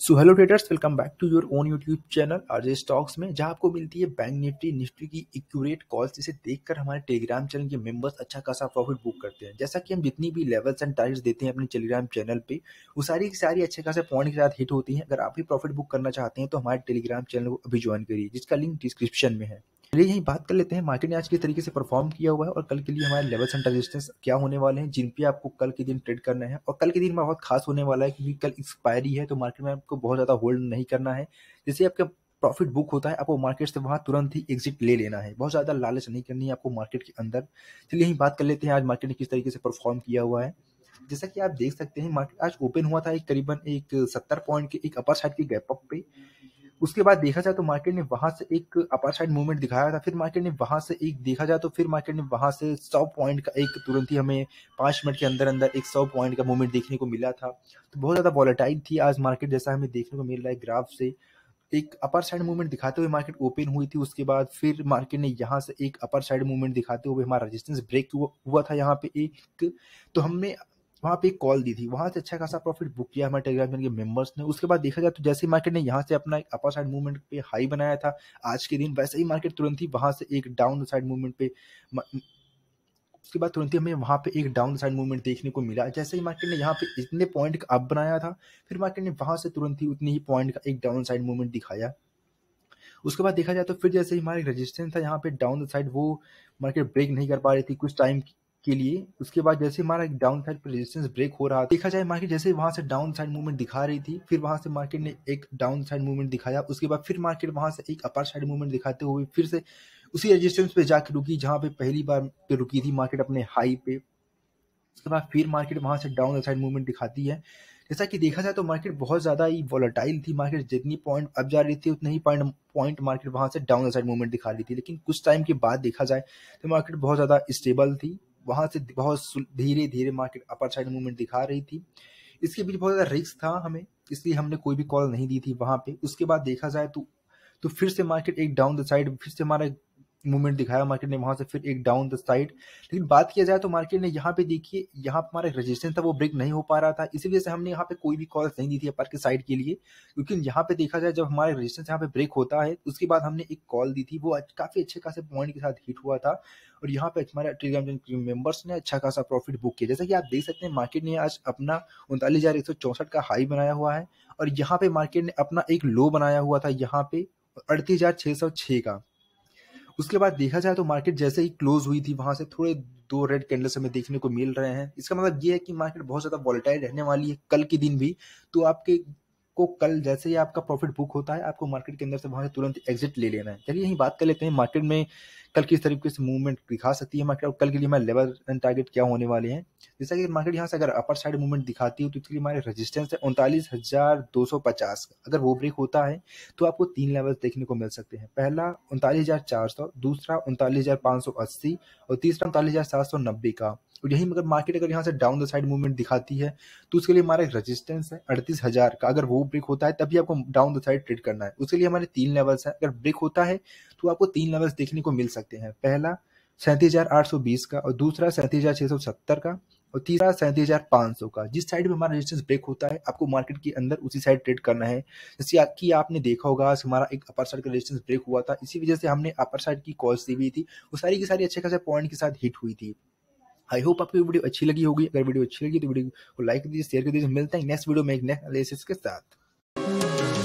so hello traders welcome back to your own YouTube channel RJ stocks में जहाँ आपको मिलती है बैंक निफ्टी निफ्टी की एक्यूरेट कॉल्स जिसे देखकर हमारे टेलीग्राम चैनल के मेंबर्स अच्छा खासा प्रॉफिट बुक करते हैं जैसा कि हम जितनी भी लेवल्स एंड टारगेट्स देते हैं अपने टेलीग्राम चैनल पे वो सारी की सारी अच्छे खासे पॉइंट के साथ हिट होती है अगर आप भी प्रॉफिट बुक करना चाहते हैं तो हमारे टेलीग्राम चैनल को अभी ज्वाइन करिए जिसका लिंक डिस्क्रिप्शन में है चलिए यही बात कर लेते हैं मार्केट ने आज किस तरीके से परफॉर्म किया हुआ है और कल के लिए हमारे लेवल एंड रेजिस्टेंस क्या होने वाले हैं जिन पे आपको कल के दिन ट्रेड करना है और कल के दिन में बहुत खास होने वाला है क्योंकि कल एक्सपायरी है तो मार्केट में आपको बहुत ज़्यादा होल्ड नहीं करना है जैसे आपका प्रॉफिट बुक होता है आपको मार्केट से वहाँ तुरंत ही एग्जिट ले लेना है बहुत ज़्यादा लालच नहीं करनी है आपको मार्केट के अंदर चलिए यही बात कर लेते हैं आज मार्केट ने किस तरीके से परफॉर्म किया हुआ है जैसा कि आप देख सकते हैं मार्केट आज ओपन हुआ था एक करीबन एक सत्तर पॉइंट के एक अपर साइड के गैप अप पे उसके बाद देखा जाए तो मार्केट ने वहां से एक अपर साइड मूवमेंट दिखाया था फिर मार्केट ने वहां से एक देखा जाए तो फिर मार्केट ने वहां से सौ पॉइंट का एक तुरंत ही हमें पांच मिनट के अंदर अंदर एक सौ पॉइंट का मूवमेंट देखने को मिला था तो बहुत ज़्यादा वॉलेटाइल थी आज मार्केट जैसा हमें देखने को मिल रहा है ग्राफ से एक अपर साइड मूवमेंट दिखाते हुए मार्केट ओपन हुई थी उसके बाद फिर मार्केट ने यहाँ से एक अपर साइड मूवमेंट दिखाते हुए हमारा रेजिस्टेंस ब्रेक हुआ था यहाँ पे एक तो हमने वहाँ पे एक कॉल दी थी वहाँ से अच्छा खासा प्रॉफिट बुक किया हमारे टेलीग्राम के मेंबर्स ने उसके बाद देखा जाए तो जैसे मार्केट ने यहाँ से अपना एक अपर साइड मूवमेंट पे हाई बनाया था आज के दिन वैसे ही मार्केट तुरंत ही वहाँ से एक डाउन साइड मूवमेंट पे उसके बाद तुरंत ही हमें वहाँ पे एक डाउन साइड मूवमेंट देखने को मिला जैसे ही मार्केट ने यहाँ पे इतने पॉइंट का अप बनाया था फिर मार्केट ने वहाँ से तुरंत ही उतने ही पॉइंट का एक डाउन साइड मूवमेंट दिखाया उसके बाद देखा जाए तो फिर जैसे ही हमारे रजिस्टेंस था यहाँ पे डाउन साइड वो मार्केट ब्रेक नहीं कर पा रही थी कुछ टाइम के लिए उसके बाद जैसे हमारा एक डाउन साइड पर रेजिस्टेंस ब्रेक हो रहा था देखा जाए मार्केट जैसे वहां से डाउन साइड मूवमेंट दिखा रही थी फिर वहां से मार्केट ने एक डाउन साइड मूवमेंट दिखाया उसके बाद फिर मार्केट वहां से एक अपर साइड मूवमेंट दिखाते हुए फिर से उसी रजिस्टेंस पे जाके रुकी जहाँ पे पहली बार पे रुकी थी मार्केट अपने हाई पे उसके बाद फिर मार्केट वहां से डाउन साइड मूवमेंट दिखाती है जैसा कि देखा जाए तो मार्केट बहुत ज़्यादा ही वॉलेटाइल थी मार्केट जितनी पॉइंट अब जा रही थी उतनी ही पॉइंट पॉइंट मार्केट वहाँ से डाउन साइड मूवमेंट दिखा रही थी लेकिन कुछ टाइम के बाद देखा जाए तो मार्केट बहुत ज़्यादा स्टेबल थी वहां से बहुत धीरे धीरे मार्केट अपर साइड मूवमेंट दिखा रही थी इसके बीच बहुत ज़्यादा रिस्क था हमें इसलिए हमने कोई भी कॉल नहीं दी थी वहां पे उसके बाद देखा जाए तो तो फिर से मार्केट एक डाउन द साइड फिर से हमारा मूवमेंट दिखाया मार्केट ने वहां से फिर एक डाउन द साइड लेकिन बात किया जाए तो मार्केट ने यहाँ पे देखिए यहाँ पर हमारा रजिस्टेंस था वो ब्रेक नहीं हो पा रहा था इसी वजह से हमने यहाँ पे कोई भी कॉल्स नहीं दी थी अपर के साइड के लिए क्योंकि यहाँ पे देखा जाए जब हमारे रजिस्टेंस यहाँ पे ब्रेक होता है उसके बाद हमने एक कॉल दी थी वो काफी अच्छे खासे पॉइंट के साथ हिट हुआ था और यहाँ पे हमारे टेलीग्राम मेंबर्स ने अच्छा खासा प्रॉफिट बुक किया जैसा कि आप देख सकते हैं मार्केट ने आज अपना उनतालीस का हाई बनाया हुआ है और यहाँ पे मार्केट ने अपना एक लो बनाया हुआ था यहाँ पे अड़तीस का उसके बाद देखा जाए तो मार्केट जैसे ही क्लोज हुई थी वहां से थोड़े दो रेड कैंडल्स हमें देखने को मिल रहे हैं इसका मतलब ये है कि मार्केट बहुत ज़्यादा वॉलेटाइल रहने वाली है कल के दिन भी तो आपके को कल जैसे ही आपका प्रॉफिट बुक होता है आपको मार्केट के अंदर से वहां से तुरंत एग्जिट ले लेना है चलिए यही बात कर लेते हैं मार्केट में कल किस तरीके से मूवमेंट दिखा सकती है मार्केट और कल के लिए हमारे लेवल एंड टारगेट क्या होने वाले हैं जैसा कि मार्केट यहाँ से अगर अपर साइड मूवमेंट दिखाती है तो इसके लिए हमारे रजिस्टेंस है उनतालीस हजार दो सौ पचास अगर वो ब्रेक होता है तो आपको तीन लेवल देखने को मिल सकते हैं पहला उनतालीस हजार चार सौ दूसरा उनतालीस हजार पाँच सौ अस्सी और तीसरा उनतालीस हजार सात सौ नब्बे का और यही मगर मार्केट अगर यहाँ से डाउन द साइड मूवमेंट दिखाती है तो उसके लिए हमारा एक रजिस्टेंस है अड़तीस हजार का अगर वो ब्रेक होता है तभी आपको डाउन द साइड ट्रेड करना है उसके लिए हमारे तीन लेवल्स हैं अगर ब्रेक होता है तो आपको तीन लेवल्स देखने को मिल सकते हैं पहला सैंतीस हजार आठ सौ बीस का और दूसरा सैंतीस छह सौ सत्तर का और तीसरा सैंतीस हजार पाँच सौ का जिस साइड में हमारा रेजिस्टेंस ब्रेक होता है आपको मार्केट के अंदर उसी साइड ट्रेड करना है जैसे कि आपने देखा होगा हमारा एक अपर साइड का रेजिस्टेंस ब्रेक हुआ था इसी वजह से हमने अपर साइड की कॉल्स दी हुई थी वो सारी की सारी अच्छे खासे पॉइंट के साथ हिट हुई थी आई होप आपको वीडियो अच्छी लगी होगी अगर वीडियो अच्छी लगी तो वीडियो को लाइक कर दीजिए शेयर कर दीजिए मिलता है नेक्स्ट वीडियो में एक नेक्स्ट एनालिसिस के साथ